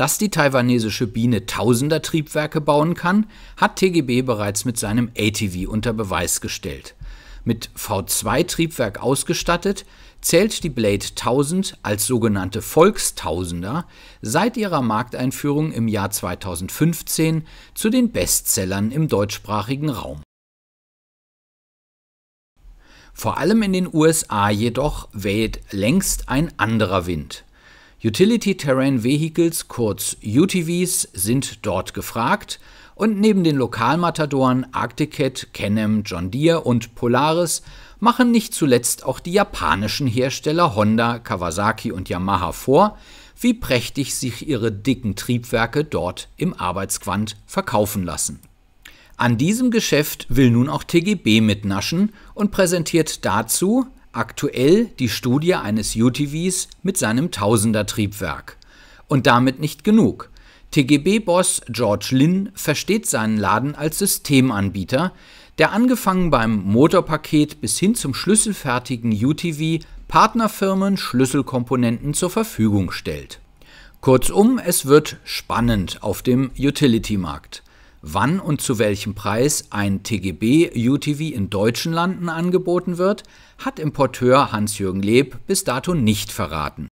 Dass die taiwanesische Biene Tausender Triebwerke bauen kann, hat TGB bereits mit seinem ATV unter Beweis gestellt. Mit V2-Triebwerk ausgestattet, zählt die Blade 1000 als sogenannte Volkstausender seit ihrer Markteinführung im Jahr 2015 zu den Bestsellern im deutschsprachigen Raum. Vor allem in den USA jedoch weht längst ein anderer Wind. Utility Terrain Vehicles, kurz UTVs, sind dort gefragt und neben den Lokalmatadoren Arcticat, Canem, John Deere und Polaris machen nicht zuletzt auch die japanischen Hersteller Honda, Kawasaki und Yamaha vor, wie prächtig sich ihre dicken Triebwerke dort im Arbeitsquant verkaufen lassen. An diesem Geschäft will nun auch TGB mitnaschen und präsentiert dazu Aktuell die Studie eines UTVs mit seinem Tausender-Triebwerk. Und damit nicht genug. TGB-Boss George Lin versteht seinen Laden als Systemanbieter, der angefangen beim Motorpaket bis hin zum schlüsselfertigen UTV Partnerfirmen Schlüsselkomponenten zur Verfügung stellt. Kurzum, es wird spannend auf dem Utility-Markt wann und zu welchem Preis ein TGB-UTV in deutschen Landen angeboten wird, hat Importeur Hans-Jürgen Leb bis dato nicht verraten